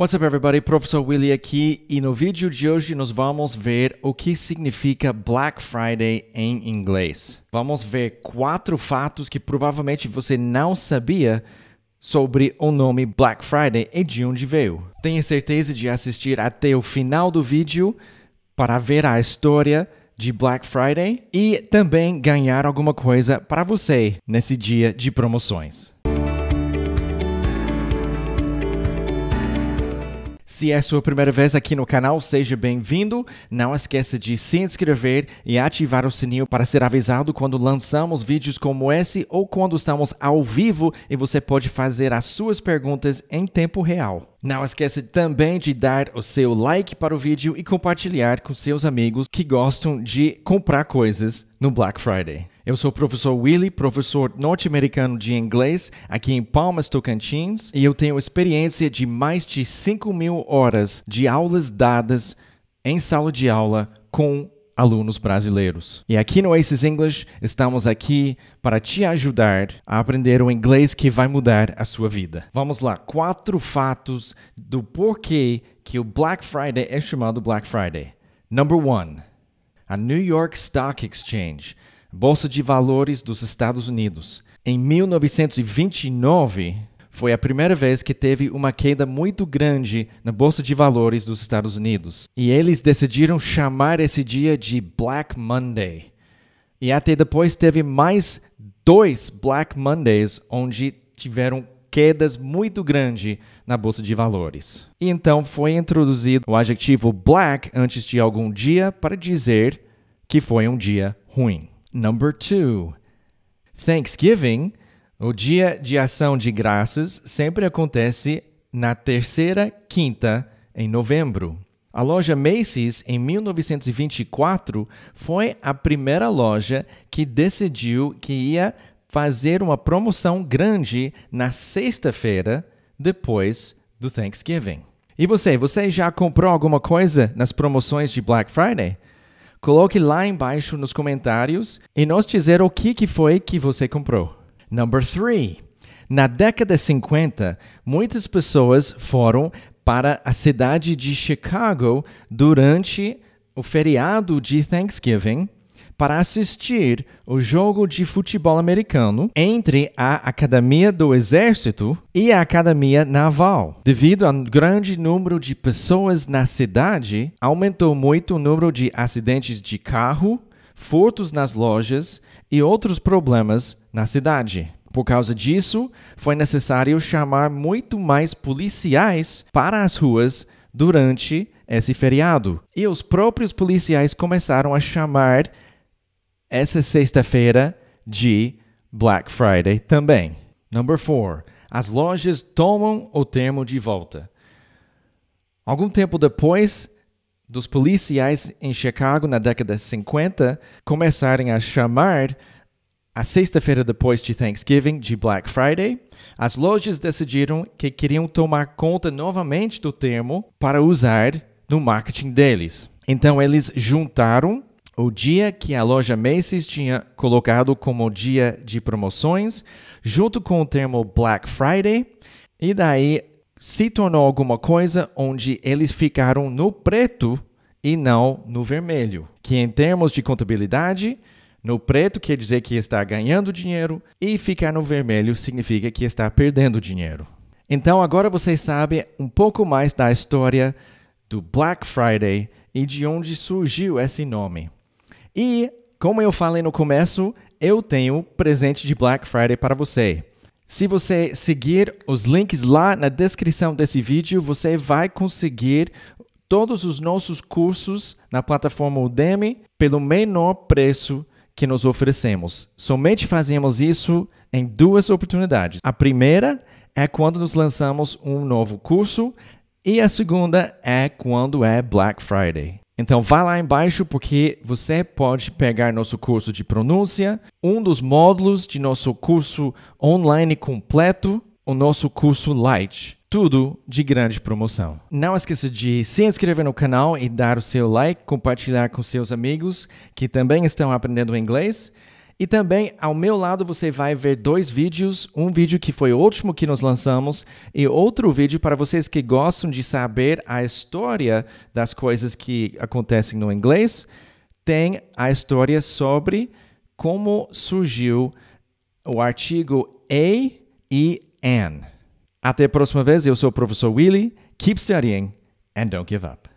What's up, everybody? Professor Willy aqui e no vídeo de hoje nós vamos ver o que significa Black Friday em inglês. Vamos ver quatro fatos que provavelmente você não sabia sobre o nome Black Friday e de onde veio. Tenha certeza de assistir até o final do vídeo para ver a história de Black Friday e também ganhar alguma coisa para você nesse dia de promoções. Se é sua primeira vez aqui no canal, seja bem-vindo. Não esqueça de se inscrever e ativar o sininho para ser avisado quando lançamos vídeos como esse ou quando estamos ao vivo e você pode fazer as suas perguntas em tempo real. Não esqueça também de dar o seu like para o vídeo e compartilhar com seus amigos que gostam de comprar coisas no Black Friday. Eu sou o professor Willy, professor norte-americano de inglês aqui em Palmas Tocantins e eu tenho experiência de mais de 5 mil horas de aulas dadas em sala de aula com alunos brasileiros. E aqui no Aces English, estamos aqui para te ajudar a aprender o inglês que vai mudar a sua vida. Vamos lá, quatro fatos do porquê que o Black Friday é chamado Black Friday. Number one, a New York Stock Exchange, Bolsa de Valores dos Estados Unidos. Em 1929, foi a primeira vez que teve uma queda muito grande na bolsa de valores dos Estados Unidos. E eles decidiram chamar esse dia de Black Monday. E até depois teve mais dois Black Mondays onde tiveram quedas muito grandes na bolsa de valores. E então foi introduzido o adjetivo black antes de algum dia para dizer que foi um dia ruim. Number two, Thanksgiving o Dia de Ação de Graças sempre acontece na terceira quinta em novembro. A loja Macy's, em 1924, foi a primeira loja que decidiu que ia fazer uma promoção grande na sexta-feira depois do Thanksgiving. E você, você já comprou alguma coisa nas promoções de Black Friday? Coloque lá embaixo nos comentários e nos dizer o que, foi que você comprou. Number 3. Na década de 50, muitas pessoas foram para a cidade de Chicago durante o feriado de Thanksgiving para assistir o jogo de futebol americano entre a Academia do Exército e a Academia Naval. Devido ao grande número de pessoas na cidade, aumentou muito o número de acidentes de carro, furtos nas lojas e outros problemas na cidade. Por causa disso, foi necessário chamar muito mais policiais para as ruas durante esse feriado. E os próprios policiais começaram a chamar essa sexta-feira de Black Friday também. Number 4. As lojas tomam o termo de volta. Algum tempo depois, dos policiais em Chicago na década de 50 começarem a chamar a sexta-feira depois de Thanksgiving de Black Friday, as lojas decidiram que queriam tomar conta novamente do termo para usar no marketing deles. Então eles juntaram o dia que a loja Macy's tinha colocado como dia de promoções, junto com o termo Black Friday, e daí se tornou alguma coisa onde eles ficaram no preto e não no vermelho. Que em termos de contabilidade, no preto quer dizer que está ganhando dinheiro e ficar no vermelho significa que está perdendo dinheiro. Então agora vocês sabem um pouco mais da história do Black Friday e de onde surgiu esse nome. E, como eu falei no começo, eu tenho presente de Black Friday para você. Se você seguir os links lá na descrição desse vídeo, você vai conseguir todos os nossos cursos na plataforma Udemy pelo menor preço que nos oferecemos. Somente fazemos isso em duas oportunidades. A primeira é quando nos lançamos um novo curso e a segunda é quando é Black Friday. Então vá lá embaixo porque você pode pegar nosso curso de pronúncia, um dos módulos de nosso curso online completo, o nosso curso Light. Tudo de grande promoção. Não esqueça de se inscrever no canal e dar o seu like, compartilhar com seus amigos que também estão aprendendo inglês. E também ao meu lado você vai ver dois vídeos, um vídeo que foi o último que nós lançamos e outro vídeo para vocês que gostam de saber a história das coisas que acontecem no inglês, tem a história sobre como surgiu o artigo a e n. Até a próxima vez, eu sou o professor Willy. Keep studying and don't give up.